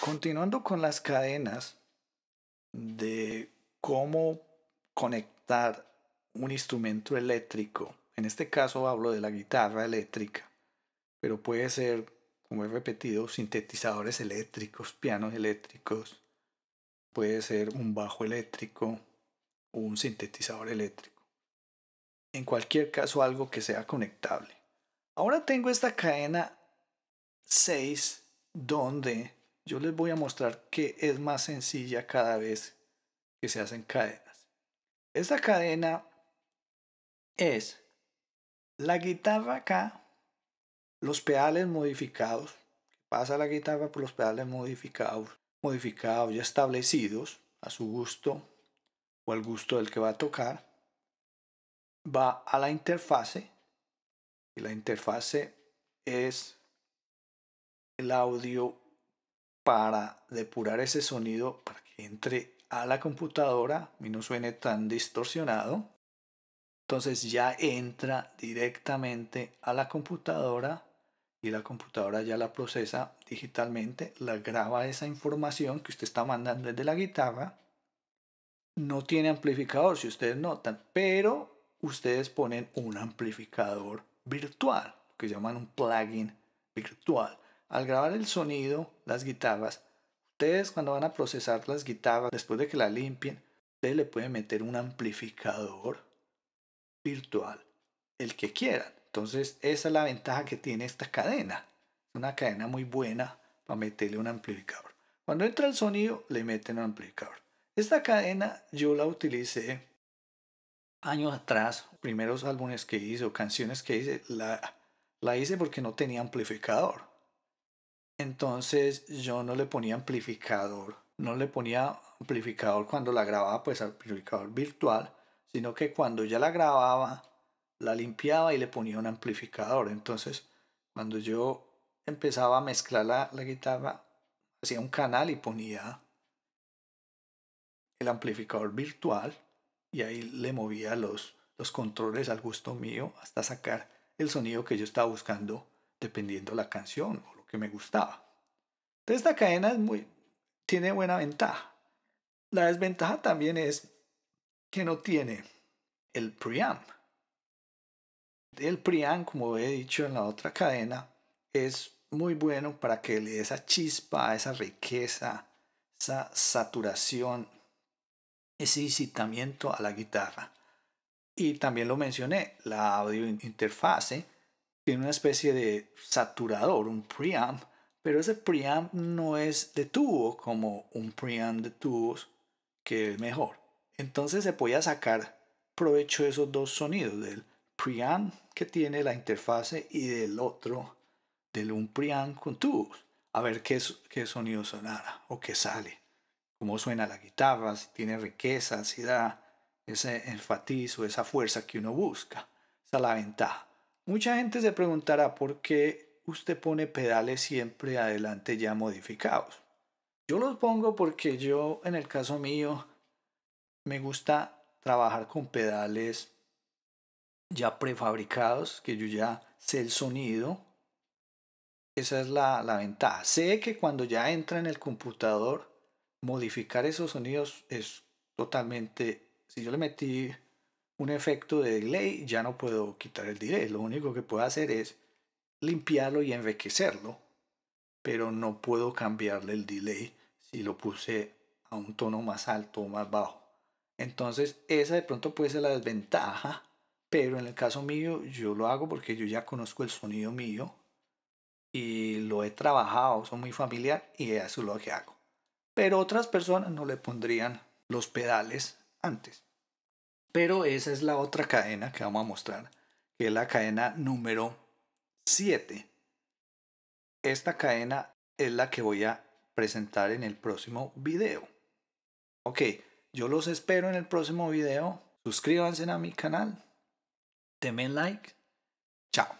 Continuando con las cadenas de cómo conectar un instrumento eléctrico, en este caso hablo de la guitarra eléctrica, pero puede ser, como he repetido, sintetizadores eléctricos, pianos eléctricos, puede ser un bajo eléctrico, o un sintetizador eléctrico. En cualquier caso, algo que sea conectable. Ahora tengo esta cadena 6 donde yo les voy a mostrar que es más sencilla cada vez que se hacen cadenas. Esta cadena es la guitarra acá, los pedales modificados, pasa la guitarra por los pedales modificados, modificados ya establecidos a su gusto o al gusto del que va a tocar, va a la interfase y la interfase es el audio para depurar ese sonido para que entre a la computadora y no suene tan distorsionado. Entonces ya entra directamente a la computadora y la computadora ya la procesa digitalmente, la graba esa información que usted está mandando desde la guitarra. No tiene amplificador, si ustedes notan, pero ustedes ponen un amplificador virtual, que llaman un plugin virtual. Al grabar el sonido, las guitarras, ustedes cuando van a procesar las guitarras, después de que la limpien, ustedes le pueden meter un amplificador virtual, el que quieran. Entonces, esa es la ventaja que tiene esta cadena. Es una cadena muy buena para meterle un amplificador. Cuando entra el sonido, le meten un amplificador. Esta cadena yo la utilicé años atrás, primeros álbumes que hice o canciones que hice, la, la hice porque no tenía amplificador. Entonces yo no le ponía amplificador, no le ponía amplificador cuando la grababa, pues amplificador virtual, sino que cuando ya la grababa, la limpiaba y le ponía un amplificador. Entonces cuando yo empezaba a mezclar la, guitarra, hacía un canal y ponía el amplificador virtual y ahí le movía los, los controles al gusto mío hasta sacar el sonido que yo estaba buscando dependiendo la canción que me gustaba. Entonces esta cadena es muy, tiene buena ventaja. La desventaja también es que no tiene el preamp. El preamp, como he dicho en la otra cadena, es muy bueno para que le dé esa chispa, esa riqueza, esa saturación, ese incitamiento a la guitarra. Y también lo mencioné, la audio interfase tiene una especie de saturador, un preamp, pero ese preamp no es de tubo como un preamp de tubos que es mejor. Entonces se podía sacar provecho de esos dos sonidos, del preamp que tiene la interfase y del otro, del un preamp con tubos, a ver qué, sonido sonara o qué sale, cómo suena la guitarra, si tiene riqueza, si da ese enfatizo, esa fuerza que uno busca. Esa es la ventaja. Mucha gente se preguntará por qué usted pone pedales siempre adelante ya modificados. Yo los pongo porque yo, en el caso mío, me gusta trabajar con pedales ya prefabricados, que yo ya sé el sonido. Esa es la, la ventaja. Sé que cuando ya entra en el computador, modificar esos sonidos es totalmente... Si yo le metí un efecto de delay, ya no puedo quitar el delay. Lo único que puedo hacer es limpiarlo y enriquecerlo, pero no puedo cambiarle el delay si lo puse a un tono más alto o más bajo. Entonces esa de pronto puede ser la desventaja, pero en el caso mío yo lo hago porque yo ya conozco el sonido mío y lo he trabajado, son muy familiar y eso es lo que hago. Pero otras personas no le pondrían los pedales antes. Pero esa es la otra cadena que vamos a mostrar, que es la cadena número 7. Esta cadena es la que voy a presentar en el próximo video. Ok, yo los espero en el próximo video. Suscríbanse a mi canal. Denme like. Chao.